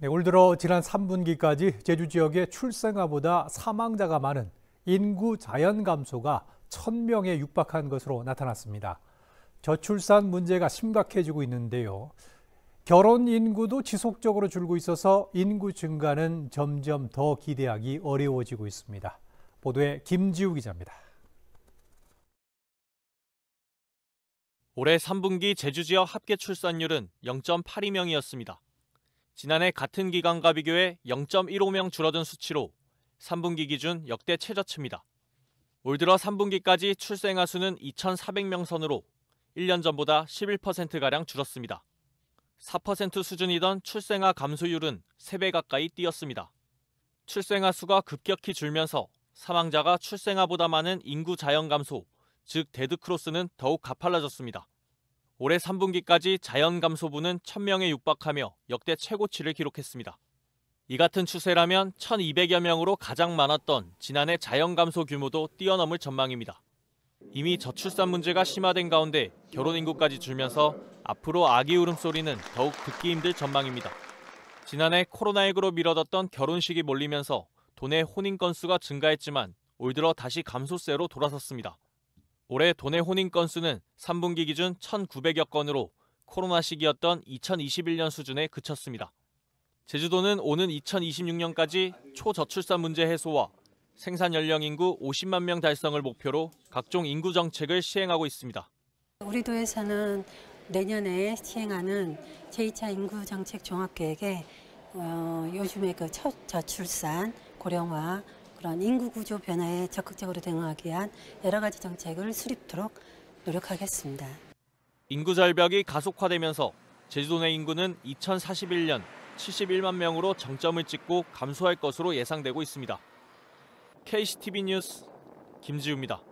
네, 올 들어 지난 3분기까지 제주 지역에 출생아보다 사망자가 많은 인구 자연 감소가 1000명에 육박한 것으로 나타났습니다. 저출산 문제가 심각해지고 있는데요. 결혼 인구도 지속적으로 줄고 있어서 인구 증가는 점점 더 기대하기 어려워지고 있습니다. 보도에 김지우 기자입니다. 올해 3분기 제주 지역 합계 출산율은 0.82명이었습니다. 지난해 같은 기간과 비교해 0.15명 줄어든 수치로 3분기 기준 역대 최저치입니다. 올 들어 3분기까지 출생아 수는 2,400명 선으로 1년 전보다 11%가량 줄었습니다. 4% 수준이던 출생아 감소율은 3배 가까이 뛰었습니다. 출생아 수가 급격히 줄면서 사망자가 출생아보다 많은 인구 자연 감소, 즉 데드크로스는 더욱 가팔라졌습니다. 올해 3분기까지 자연 감소분은 1000명에 육박하며 역대 최고치를 기록했습니다. 이 같은 추세라면 1200여 명으로 가장 많았던 지난해 자연 감소 규모도 뛰어넘을 전망입니다. 이미 저출산 문제가 심화된 가운데 결혼 인구까지 줄면서 앞으로 아기 울음소리는 더욱 듣기 힘들 전망입니다. 지난해 코로나19로 미뤄졌던 결혼식이 몰리면서 도내 혼인 건수가 증가했지만 올 들어 다시 감소세로 돌아섰습니다. 올해 도내 혼인 건수는 3분기 기준 1,900여 건으로 코로나 시기였던 2021년 수준에 그쳤습니다. 제주도는 오는 2026년까지 초저출산 문제 해소와 생산 연령 인구 50만 명 달성을 목표로 각종 인구 정책을 시행하고 있습니다. 우리 도에서는 내년에 시행하는 제2차 인구 정책 종합 계획에 어, 요즘에 그 저출산 고령화 그런 인구 구조 변화에 적극적으로 대응하기 위한 여러 가지 정책을 수립토록 노력하겠습니다. 인구 절벽이 가속화되면서 제주도 내 인구는 2041년 71만 명으로 정점을 찍고 감소할 것으로 예상되고 있습니다. KCTV 뉴스 김지우입니다.